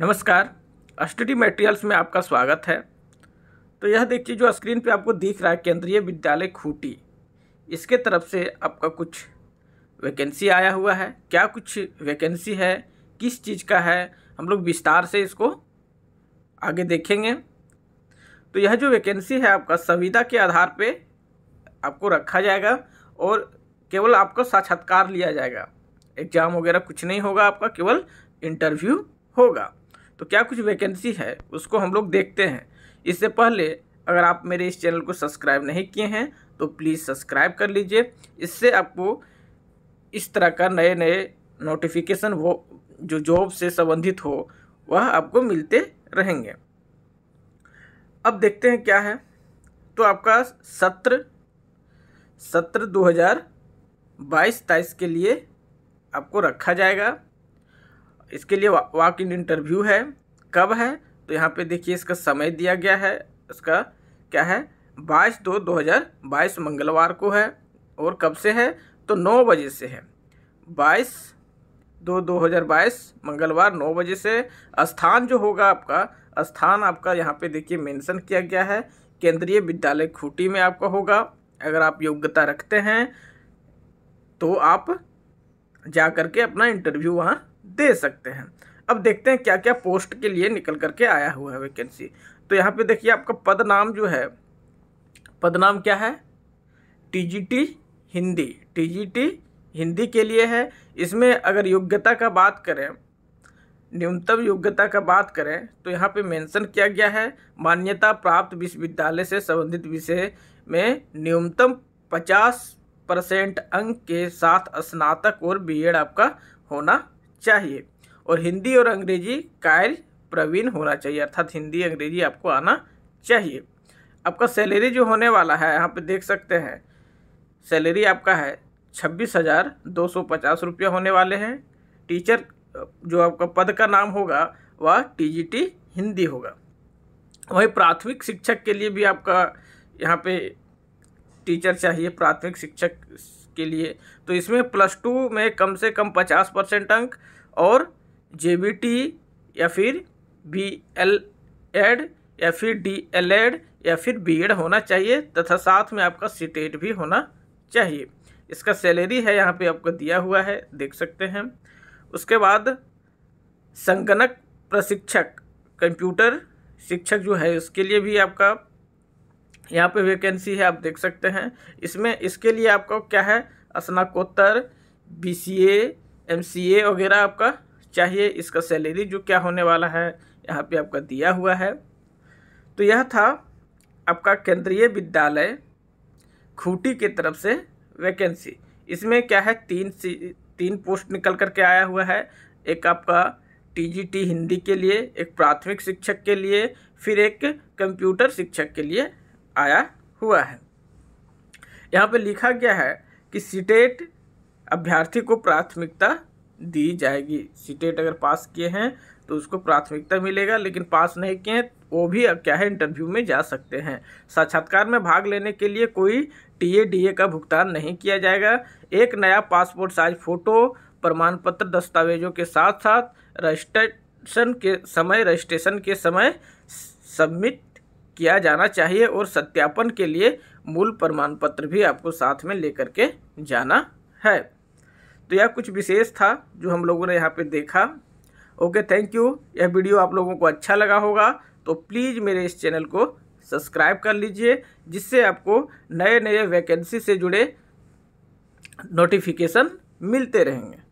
नमस्कार study materials में आपका स्वागत है तो यह देखिए जो स्क्रीन पे आपको दिख रहा है केंद्रीय विद्यालय खूटी इसके तरफ से आपका कुछ वैकेंसी आया हुआ है क्या कुछ वैकेंसी है किस चीज़ का है हम लोग विस्तार से इसको आगे देखेंगे तो यह जो वैकेंसी है आपका संविदा के आधार पे आपको रखा जाएगा और केवल आपको साक्षात्कार लिया जाएगा एग्ज़ाम वगैरह कुछ नहीं होगा आपका केवल इंटरव्यू होगा तो क्या कुछ वैकेंसी है उसको हम लोग देखते हैं इससे पहले अगर आप मेरे इस चैनल को सब्सक्राइब नहीं किए हैं तो प्लीज़ सब्सक्राइब कर लीजिए इससे आपको इस तरह का नए नए नोटिफिकेशन वो जो जॉब से संबंधित हो वह आपको मिलते रहेंगे अब देखते हैं क्या है तो आपका सत्र सत्र 2022 हज़ार के लिए आपको रखा जाएगा इसके लिए वॉक इन इंटरव्यू है कब है तो यहाँ पे देखिए इसका समय दिया गया है इसका क्या है बाईस दो दो हज़ार बाईस मंगलवार को है और कब से है तो नौ बजे से है बाईस दो दो हज़ार बाईस मंगलवार नौ बजे से स्थान जो होगा आपका स्थान आपका यहाँ पे देखिए मेंशन किया गया है केंद्रीय विद्यालय खूटी में आपका होगा अगर आप योग्यता रखते हैं तो आप जा करके अपना इंटरव्यू वहाँ दे सकते हैं अब देखते हैं क्या क्या पोस्ट के लिए निकल करके आया हुआ है वैकेंसी तो यहाँ पे देखिए आपका पद नाम जो है पद नाम क्या है टीजीटी हिंदी टीजीटी हिंदी के लिए है इसमें अगर योग्यता का बात करें न्यूनतम योग्यता का बात करें तो यहाँ पे मेंशन किया गया है मान्यता प्राप्त विश्वविद्यालय से संबंधित विषय में न्यूनतम पचास परसेंट अंक के साथ स्नातक और बीएड आपका होना चाहिए और हिंदी और अंग्रेजी कार्य प्रवीण होना चाहिए अर्थात हिंदी अंग्रेजी आपको आना चाहिए आपका सैलरी जो होने वाला है यहाँ पे देख सकते हैं सैलरी आपका है छब्बीस हज़ार दो सौ पचास रुपये होने वाले हैं टीचर जो आपका पद का नाम होगा वह टीजीटी हिंदी होगा वही प्राथमिक शिक्षक के लिए भी आपका यहाँ पे टीचर चाहिए प्राथमिक शिक्षक के लिए तो इसमें प्लस टू में कम से कम पचास परसेंट अंक और जे या फिर बी एल एड या फिर डी एल एड या फिर बी एड होना चाहिए तथा साथ में आपका सीटेट e भी होना चाहिए इसका सैलरी है यहाँ पे आपको दिया हुआ है देख सकते हैं उसके बाद संगणक प्रशिक्षक कंप्यूटर शिक्षक जो है उसके लिए भी आपका यहाँ पे वैकेंसी है आप देख सकते हैं इसमें इसके लिए आपको क्या है स्नाकोत्तर B C A M C ए वगैरह आपका चाहिए इसका सैलरी जो क्या होने वाला है यहाँ पे आपका दिया हुआ है तो यह था आपका केंद्रीय विद्यालय खूटी की तरफ से वैकेंसी इसमें क्या है तीन सी तीन पोस्ट निकल कर के आया हुआ है एक आपका टीजीटी हिंदी के लिए एक प्राथमिक शिक्षक के लिए फिर एक कंप्यूटर शिक्षक के लिए आया हुआ है यहाँ पे लिखा गया है कि सीटेट e अभ्यर्थी को प्राथमिकता दी जाएगी सीटेट e अगर पास किए हैं तो उसको प्राथमिकता मिलेगा लेकिन पास नहीं किए वो भी अब क्या है इंटरव्यू में जा सकते हैं साक्षात्कार में भाग लेने के लिए कोई टीए ए का भुगतान नहीं किया जाएगा एक नया पासपोर्ट साइज फ़ोटो प्रमाण पत्र दस्तावेजों के साथ साथ रजिस्ट्रेशन के समय रजिस्ट्रेशन के समय सबमिट किया जाना चाहिए और सत्यापन के लिए मूल प्रमाण पत्र भी आपको साथ में लेकर के जाना है तो यह कुछ विशेष था जो हम लोगों ने यहाँ पे देखा ओके थैंक यू यह वीडियो आप लोगों को अच्छा लगा होगा तो प्लीज़ मेरे इस चैनल को सब्सक्राइब कर लीजिए जिससे आपको नए नए वैकेंसी से जुड़े नोटिफिकेशन मिलते रहेंगे